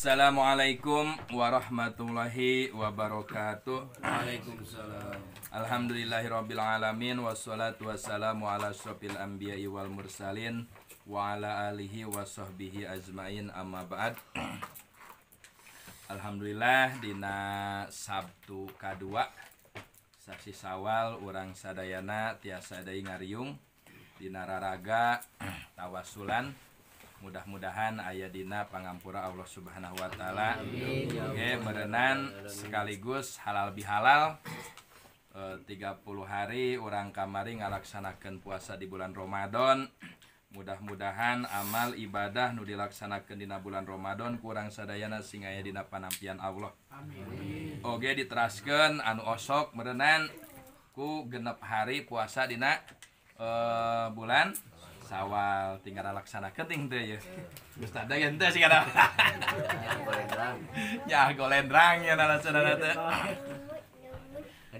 Assalamualaikum warahmatullahi wabarakatuh. Waalaikumsalam. Alhamdulillahirabbil alamin wassalatu wassalamu ala asrofil anbiya'i wal mursalin wa ala alihi washabbihi ajmain amma ba'd. Alhamdulillah dina Sabtu kedua saksi sawal orang sadayana tiasa dai ngariung dina raraga tawasulan mudah-mudahan ayadinapanggamura Allah subhanahu wa ta'ala oke merenan sekaligus halalbih halal 30 eh, hari orang kamaring ngalaksanakan puasa di bulan Romadhon mudah-mudahan amal ibadah nu dilaksana kedina bulan Romadhon kurang sedayana sing ayadina panampian Allah Oke diterasken anu Osok merenanku genep hari puasa Di eh bulan kemudian awal tinggal aksana ketingnder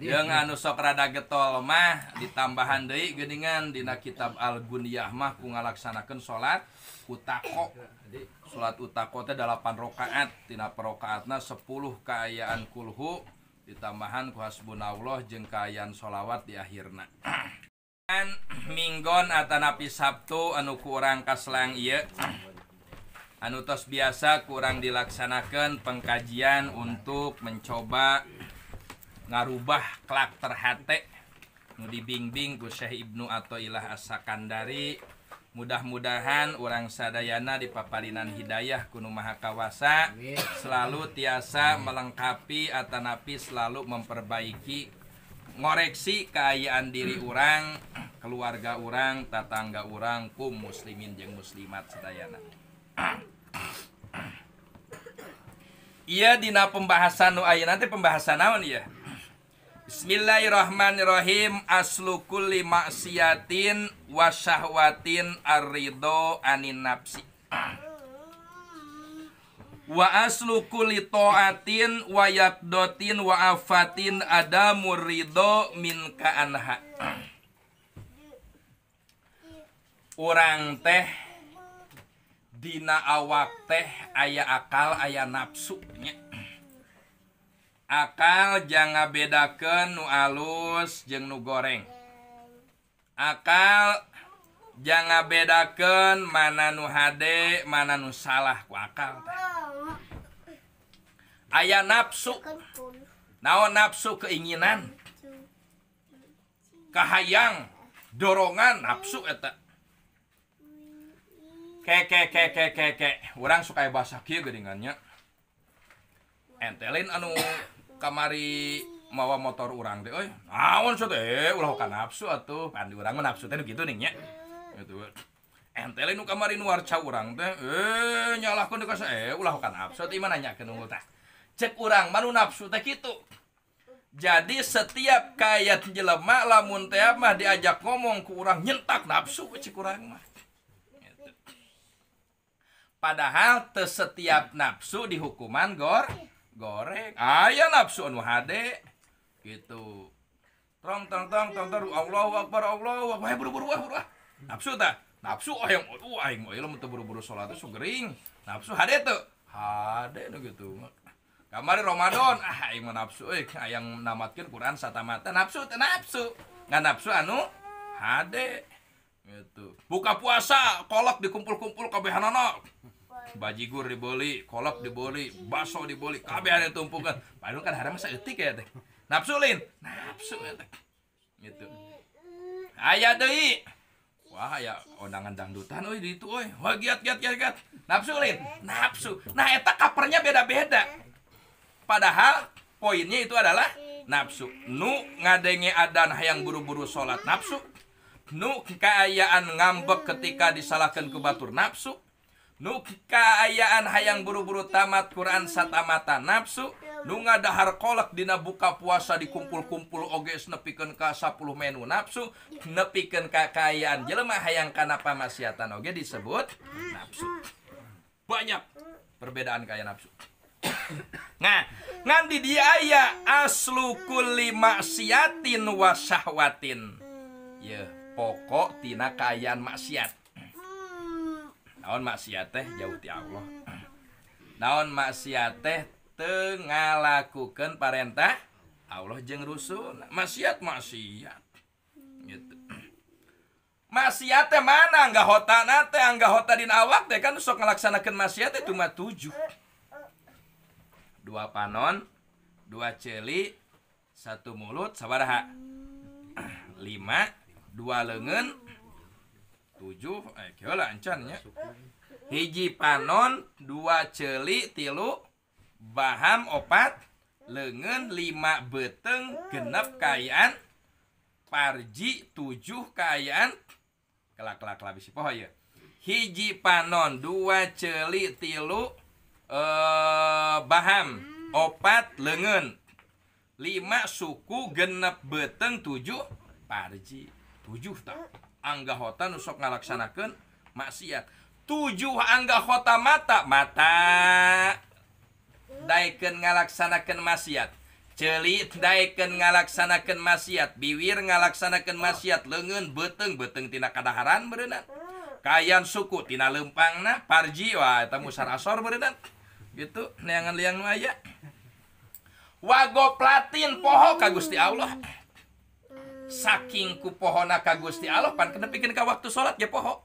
denganokrada getolmah ditambaan De Geningan Dina kitab Algun Yahmah kulaksanakan salat Uutaq kok jadi shat utakotapan rakaattina rakaatna 10 Kaayaan kulhu diambaan kuasbun Allah jengkaiansholawat Yahirna Kan minggon Atanapi Sabtu anu kurang kaslang ia anutos biasa kurang dilaksanakan pengkajian untuk mencoba ngarubah klak terhati nu dibimbing ku Syekh Ibnu Athaillah As-Sakandari mudah-mudahan orang sadayana di papalinan hidayah Gunung Mahakawasa selalu tiasa melengkapi Atanapi selalu memperbaiki ngoreksi keayaan diri orang hmm. keluarga orang tetangga orang kum muslimin jeng muslimat sedayana Iya dina pembahasan nu aya nanti pembahasan naon ya Bismillahirrahmanirrahim aslu kulli maksiatin wa arido anin nafsi waas lukultoan wayat dotin wafatin ada muridho minkaan orang tehdinana awak teh ayaah akal ayaah nafsu akal jangan bedakan nu aus jengnu goreng akal jangan bedakan mana nuhade mana nusa wa akal teh ayaah nafsu nawa nafsu keinginankahahaang dorongan nafsuak ke orang suka basannya entelin anu kamari mawa motor urang de nafsu kamaricarang de nunggu teh cek orang manu nafsu teh gitu jadi setiap kayat jelema lamun teh mah diajak ngomong kurang orang nyentak nafsu cek orang mah padahal te setiap nafsu dihukuman gor goreng ayah nafsu anu hade gitu tong tong tong tong tong Allah wakbar Allah wakbar buru buru buru nafsu tak nafsu oh, yang oh aing mau ilmu buru-buru itu sugering. nafsu hade tuh hade tuh gitu kamari Romadhon ah aing nafsu euy hayang namatkeun Quran satamata nafsu teu nafsu ngan nafsu anu hade gitu buka puasa kolak dikumpul-kumpul kabehanana bajigur dibeli kolak dibeli baso dibeli kabeh ada tumpukan padahal kan harama saeutik ya teh nafsu lin nafsu ya teh gitu aya deui wah ya undangan dangdutan oi di itu wah giat giat giat giat nafsu lin nafsu nah eta kapernya beda-beda padahal poinnya itu adalah nafsu nu ngadenge adan hayang buru-buru sholat nafsu nu keayaan ngambek ketika disalahkan ke batur nafsu nu keayaan hayang buru-buru tamat Quran satamata nafsu nu ngadahar kolak dina buka puasa dikumpul-kumpul oge nepikeun ka 10 menu nafsu nepikan ka keayaan jelema hayang kana pamaksiatan oge disebut nafsu banyak perbedaan kaya nafsu nah nganti dia ya aslu kulli maksiatin wa ya pokok tina kayaan maksiat naon maksiat teh jauh ti Allah naon maksiat teh tengalakukan ngalakukeun parentah Allah jeng rusun maksiat maksiat gitu maksiat teh mana nggak hota nate nggak hota din awak teh kan sok ngelaksanakan maksiat itu mah tujuh dua panon dua celi satu mulut sabaraha lima dua lengan tujuh eh kiola ya, hiji panon dua celi tilu baham opat lengan lima beteng genep kayaan parji tujuh kayaan kelak kelak labis poho ya hiji panon dua celi tilu eh Baham obat lengenlima suku genep beteng 7 parjiju tahun angga hutan usok ngalaksanakan maksiatju gakhota mata mata daiken ngalaksanakan maksiat celid daiken ngalaksanakan maksiat biwir ngalaksanakan maksiat lengan beteng beteng tina kaadaaran berenang kayan sukutina lempang nah parjiwa atau musar asor bere neangan liang wago platin pohok ka Gusti Allah sakingku pohona ka Gusti Allah nepikinkah waktu salat ya pohok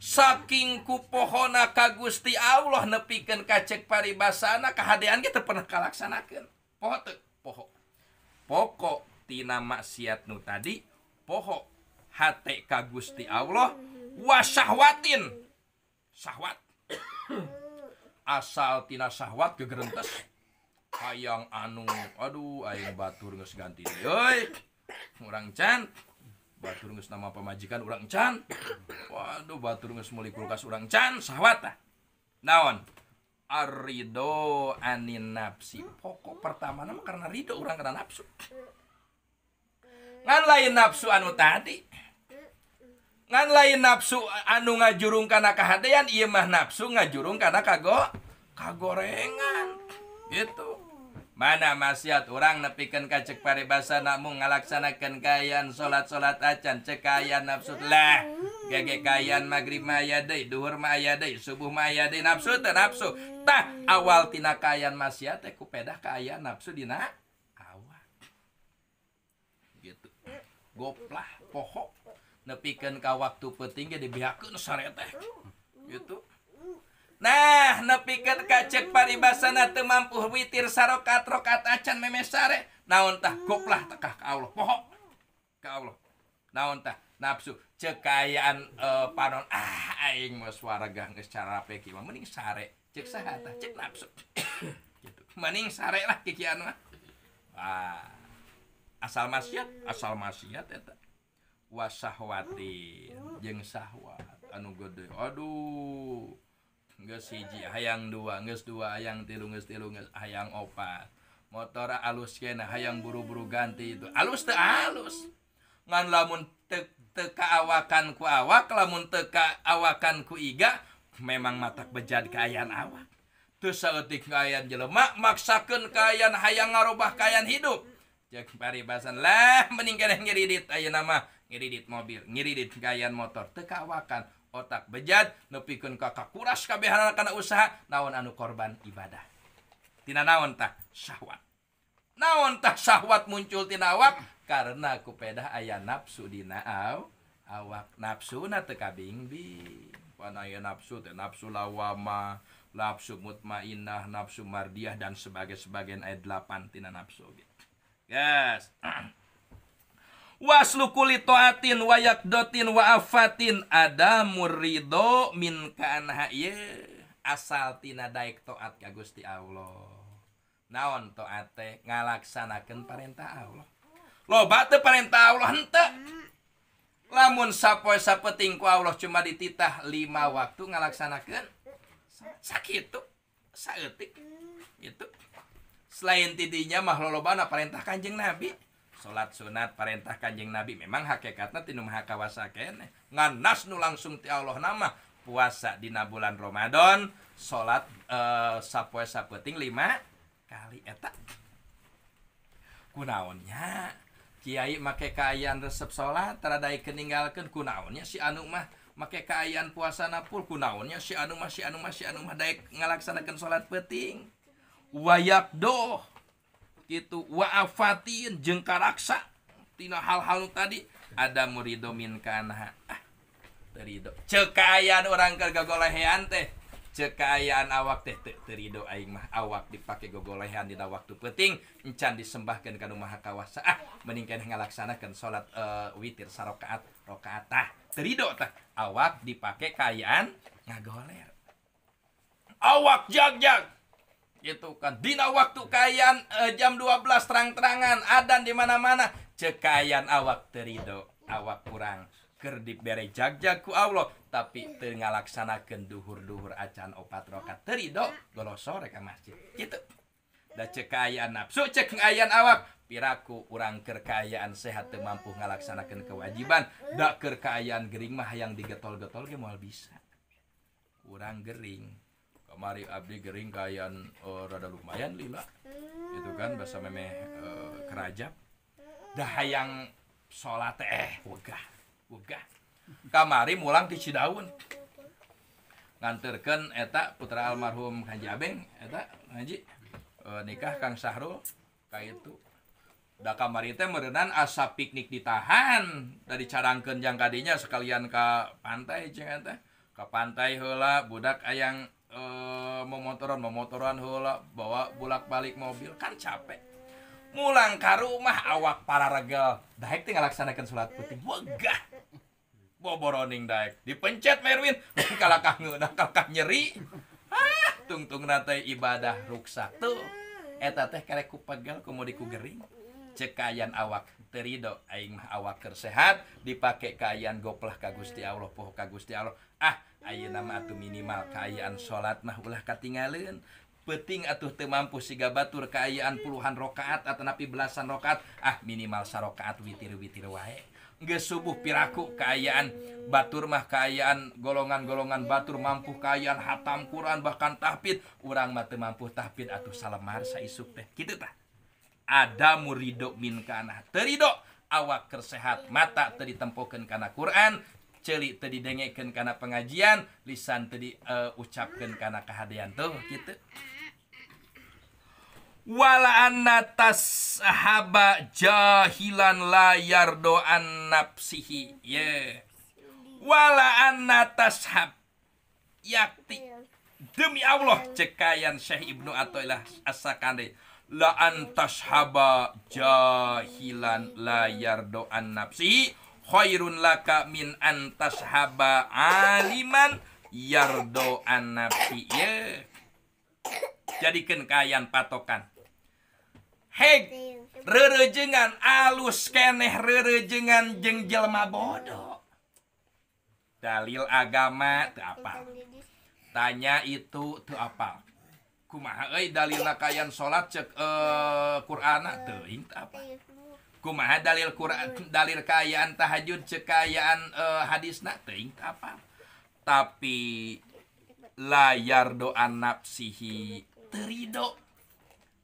sakingku pohona ka Gusti Allah nepiken kaecekk pari basaana kehadaan kita pernah kallaksanakanhok pokok Ti maksiatmu tadi pohok hat ka Gusti Allah wasahwatin syahwat asal Tinasahwat kes ayaang anu Waduh Aang batu nges ganti Yoy orangrang batu nama pemajikan urang Chan Waduh batu kulkas uwa naondho An nafsi pokok pertama nama karena Riho orang nafsu lain nafsu anu tadi q lain nafsu anu nga jurung karena kehatian Imah nafsu nga jurung karena kago ka gorengan itu mana maksiat orang nepikan kaecekk par basa nam ngalaksanakankayan salat- salat acan cekaya nafsud lah gegekayan magrib duhurmaya subuhmaya nafsu nafsutah awal tinakaan maksiat eku pedah kay nafsudina awal gitu gopla pokok nepikan ka waktu petinggi di sare teh gitu nah nepikan ka cek paribasana teu mampu witir sarokat rokat acan memes sare naon tah goklah tekah ka Allah pohok ka Allah naon tah nafsu cekayaan uh, eh, panon ah aing mah suara secara peki mah mending sare cek saha tah cek nafsu gitu mending sare lah kikian mah wah asal masyat asal masyat eta ya wasahwati jengahwa anuuh siji ayaang duange dua ayaang tilungislungis ayaang obat motor alusken hay yang buru-buru ganti itu aus halusla tekawakanku awaklahmunkawakanku ga memang mata bejad kayan awak tuhan jelemak maksakan kayan hayang ngarubah kayan hidup parbasanleh meninggal nyedit nama ngiridit mobil ngiridit gayaan motor tekawakan otak bejat nepikun kakak kuras kabehana karena usaha naon anu korban ibadah tina naon tak syahwat naon tak syahwat muncul tina awak karena kupedah ayah nafsu dina aw, awak nafsu na teka bingbing panaya nafsu teh nafsu lawama nafsu mutmainah nafsu mardiah dan sebagai sebagian ayat 8 tina nafsu gitu. Yes. Waslu kulli taatin wa yakdatin wa afatin adamur min kana ye asal tina daek taat ka Gusti Allah. Naon toate ngalaksanakan perintah Allah. Lo batu perintah Allah henteu. Lamun sapoe sapeting ku Allah cuma dititah lima waktu ngalaksanakan sakit tuh sakit itu Selain tidinya mah lolobana perintah Kanjeng Nabi. t sunat perintah Kanjing nabi memang hakekatkawanas eh, nu langsung di Allah nama puasa Dina bulan Romadhon salat sap pet 5 kali etak kunaunnya Kyai make Kaan resep salat terhadapik meninggalkan kunaunnya si Anumah make kaan puasa napol kunaunnya si Anu masih Anu masih Anum ngalaksanakan salat peting wayabdo gitu waafatin jeng raksa tina hal-hal tadi ada murido min kana ah terido cekayaan orang ke teh cekayaan awak teh te, terido aing mah awak dipakai gogolehan dina waktu penting encan disembahkan ka rumah kawasa ah meningkan ngalaksanakan sholat uh, eh, witir sarokaat rokaatah terido tah awak dipakai kayaan ngagoler awak jag jag gitu kan Dina waktu kayakan eh, jam 12 rang-terangan adazan dimana-mana cekaian awakteriho awak kurang ker di bere jajaku Allah tapitengahlaksanakanhuhhur-duhur acan opat rakat Riho sore kan masjid gitunda cekayaan nafsu cekyan awak piraku orang kekayaan sehat mampu ngalaksanakan kewajiban ndak kekayaan grimah yang diketol-getol kemalal bisa orang Gering mari abdi gering kayan uh, rada lumayan lila itu kan bahasa memeh uh, dah yang sholat eh wegah wegah kamari mulang di Cidaun nganterkan eta putra almarhum Haji Abeng eta Haji eh, nikah Kang Sahrul kayak itu da kamari teh merenan asa piknik ditahan dari carangkeun jang kadinya sekalian ke pantai jeung eta ke pantai heula budak ayang uh, eh, memotoran memotoran hula bawa bulak balik mobil kan capek mulang ke rumah awak para regel daik tinggal laksanakan sholat putih wegah boboroning daik dipencet Merwin kalah kangen kalah nyeri ah tungtung nate ibadah ruksak tuh eta teh pegel pegal kumodiku gering cekayan awak terido aing mah awak keur sehat dipake kayan goplah ka Gusti Allah poho ka Gusti Allah ah Ayo nama atau minimal kayaan sholat nah ulah katingalin peting atuh temampu siga batur kayaan puluhan rokaat atau napi belasan rokaat ah minimal sarokaat witir-witir wae Nggak subuh piraku kayaan batur mah kayaan golongan-golongan batur mampu kayaan hatam Quran bahkan tahfid urang mah temampu mampu tahfid atuh salemar saisuk teh kita tah ada muridok min kana terido awak kersehat mata teritempokan karena Quran celik tadi dengekan karena pengajian lisan tadi uh, ucapkan mm. karena kehadian tuh gitu wala anna haba jahilan layar doan napsihi ye yeah. wala anna hab yakti demi Allah cekayan Syekh Ibnu Athaillah as la antas haba jahilan layar doan napsihi khairun laka min haba aliman yardo anafi ye jadikan kayan patokan heg rerejengan alus keneh rerejengan jeng jelma bodoh dalil agama tuh apa tanya itu tuh apa kumaha euy dalilna kayan sholat cek uh, Qur'ana itu apa ma dalil Quran dalil kayan tahajud cekayaan eh, hadits na apa tapi layar doa nafsihiho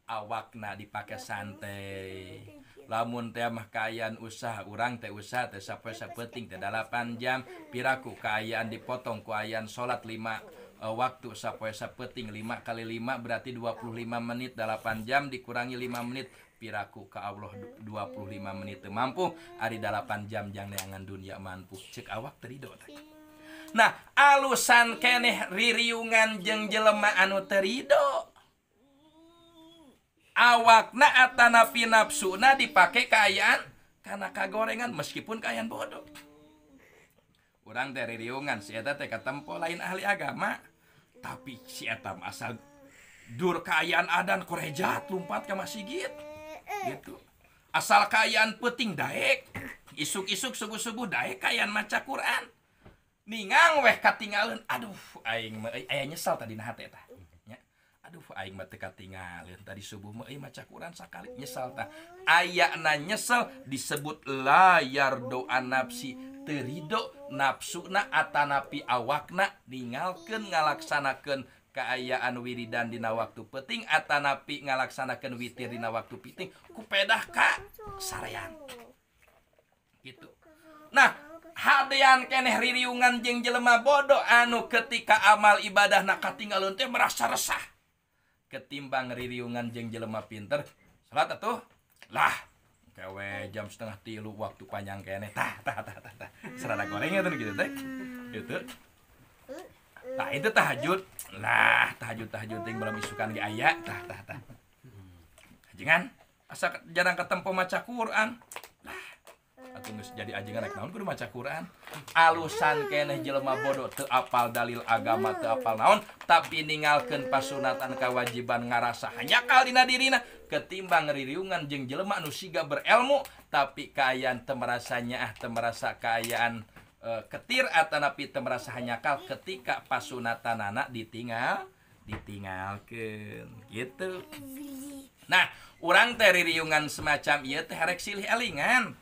awakna dipakai sani lamun mahkaan usaha urang teh usaha peting kedala panjang piraku kayan dipotong kuayaan salatlima. uh, waktu sapoesa sapeting 5 kali 5 berarti 25 menit 8 jam dikurangi 5 menit piraku ke Allah 25 menit mampu hari 8 jam jangan neangan dunia mampu cek awak terido tak. Nah alusan keneh ririungan jeng jelema anu terido awakna atanapi nafsuna dipakai kayaan karena kagorengan meskipun kayaan bodoh. Orang dari riungan si eta teh tempo lain ahli agama tapi si etam asal dur kayaan adan korejat lompat ke masih gitu gitu asal kayaan penting daek isuk-isuk subuh-subuh daek kayaan maca Quran ningang weh katingalin aduh aing eh, ayah nyesal tadi nah hati ya. aduh aing mah katinggalin tadi subuh mah eh, maca Quran sakali nyesal ta ayah nanya nyesel disebut layar doa nafsi Ridho nafsu na atanapi awakna meninggalkan ngalaksanakan keayaan wiridandina waktu peting atanapi ngalaksanakan witirina waktu piting kupeddah Kayan gitu nah hadan Keneh riliungan jeng jelemah bodoh anu ketika amal ibadah nakak tinggal untuk merasa resah ketimbang riliungan jeng jelemah pinter salat tuhlah ya gawe jam setengah tilu waktu panjang kene tah tah tah tah tah serada gorengnya tuh gitu teh itu, nah itu tahajud lah tahajud tahajud ting belum isukan gak ayah tah tah tah jangan asa jarang ketemu maca Quran atau jadi ajengan naik naon kudu maca Quran alusan keneh jelema bodoh teu apal dalil agama teu apal naon tapi ningalkeun pasunatan kewajiban ngarasa hanya kalina dirina ketimbang ririungan jeung jelema nu siga berilmu tapi kaayaan teu merasanya ah teu merasa kaayaan e, ketir atanapi eh, teu merasa hanyakal ketika pasunatan anak ditinggal ditinggalkan gitu nah orang teririungan semacam ia teh herek silih elingan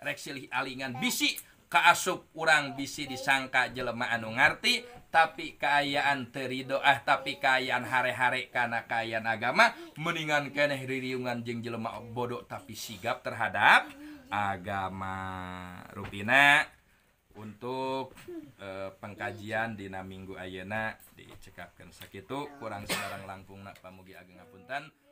reksilih alingan bisi kaasup urang bisi disangka jelema anu ngarti tapi keayaan teridoah tapi keayaan hare-hare karena keayaan agama mendingan keneh ririungan jeng jelema bodoh tapi sigap terhadap agama rupina untuk eh, pengkajian di Minggu Ayena dicekapkan sakit kurang sekarang langkung nak pamugi ageng apuntan